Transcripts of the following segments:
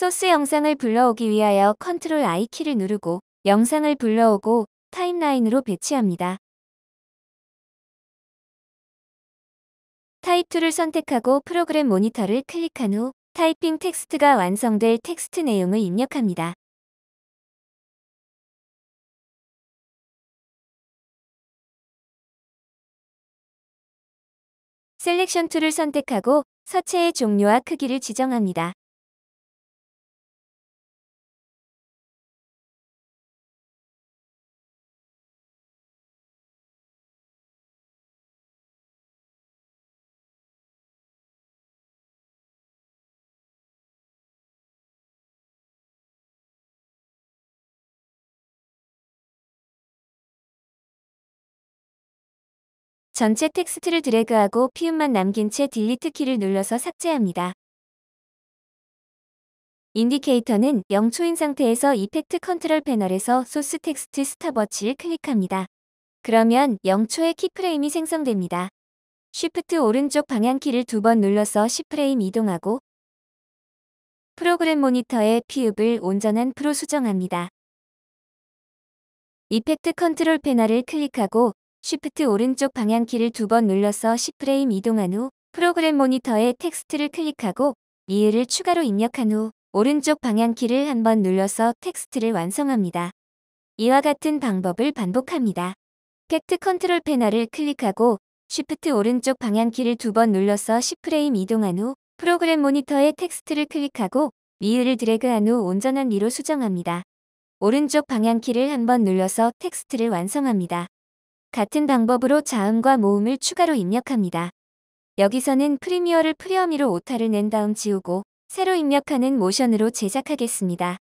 소스 영상을 불러오기 위하여 컨트롤 I 키를 누르고 영상을 불러오고 타임라인으로 배치합니다. 타입 2를 선택하고 프로그램 모니터를 클릭한 후 타이핑 텍스트가 완성될 텍스트 내용을 입력합니다. 셀렉션 툴을 선택하고 서체의 종류와 크기를 지정합니다. 전체 텍스트를 드래그하고 피움만 남긴 채 딜리트 키를 눌러서 삭제합니다. 인디케이터는 0초인 상태에서 이펙트 컨트롤 패널에서 소스 텍스트 스탑워치를 클릭합니다. 그러면 0초의 키프레임이 생성됩니다. 쉬프트 오른쪽 방향키를 두 번 눌러서 10프레임 이동하고 프로그램 모니터의 피읍을 온전한 프로 수정합니다. 이펙트 컨트롤 패널을 클릭하고 쉬프트 오른쪽 방향키를 두 번 눌러서 10프레임 이동한 후 프로그램 모니터에 텍스트를 클릭하고 이유를 추가로 입력한 후 오른쪽 방향키를 한 번 눌러서 텍스트를 완성합니다. 이와 같은 방법을 반복합니다. 팩트 컨트롤 패널을 클릭하고 쉬프트 오른쪽 방향키를 두 번 눌러서 10프레임 이동한 후 프로그램 모니터에 텍스트를 클릭하고 미유를 드래그한 후 온전한 미로 수정합니다. 오른쪽 방향키를 한 번 눌러서 텍스트를 완성합니다. 같은 방법으로 자음과 모음을 추가로 입력합니다. 여기서는 프리미어를 프리어미로 오타를 낸 다음 지우고 새로 입력하는 모션으로 제작하겠습니다.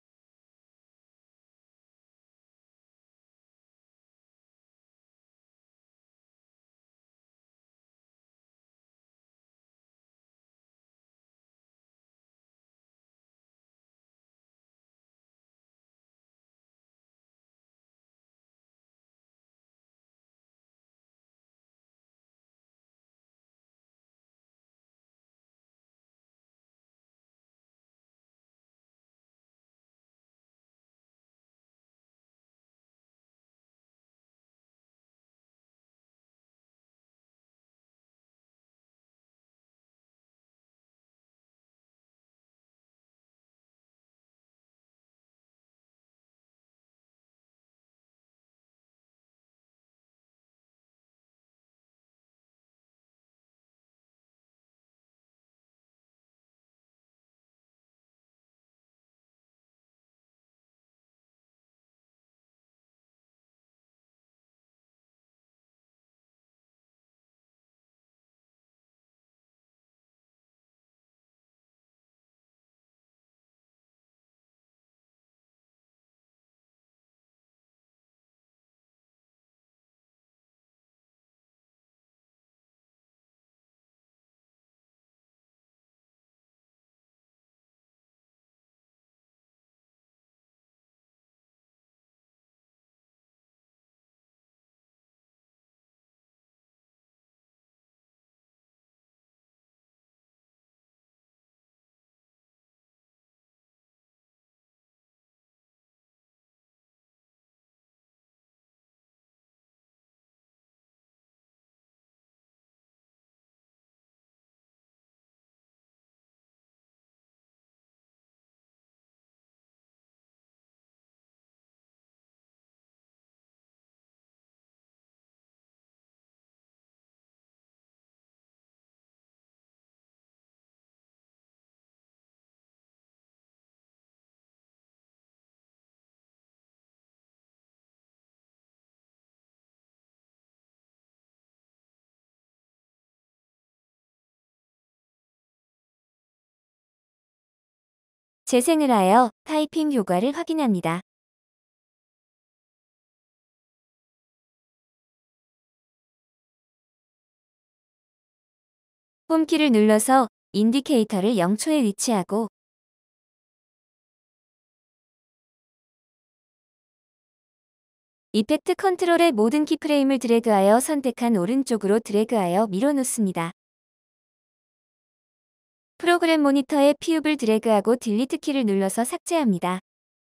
재생을 하여 파이핑 효과를 확인합니다. 홈키를 눌러서 인디케이터를 0초에 위치하고 이펙트 컨트롤의 모든 키프레임을 드래그하여 선택한 오른쪽으로 드래그하여 밀어놓습니다. 프로그램 모니터에 피읍을 드래그하고 딜리트 키를 눌러서 삭제합니다.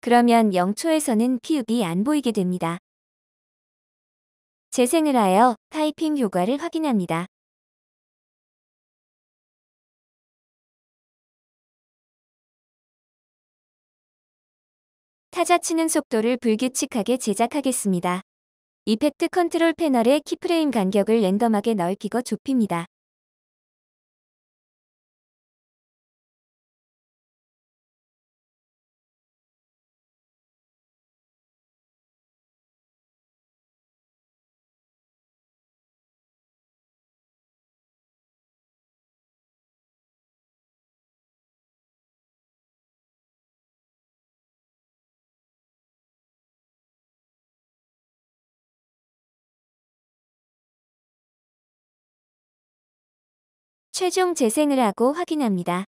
그러면 0초에서는 피읍이 안 보이게 됩니다. 재생을 하여 타이핑 효과를 확인합니다. 타자 치는 속도를 불규칙하게 제작하겠습니다. 이펙트 컨트롤 패널에 키프레임 간격을 랜덤하게 넓히고 좁힙니다. 최종 재생을 하고 확인합니다.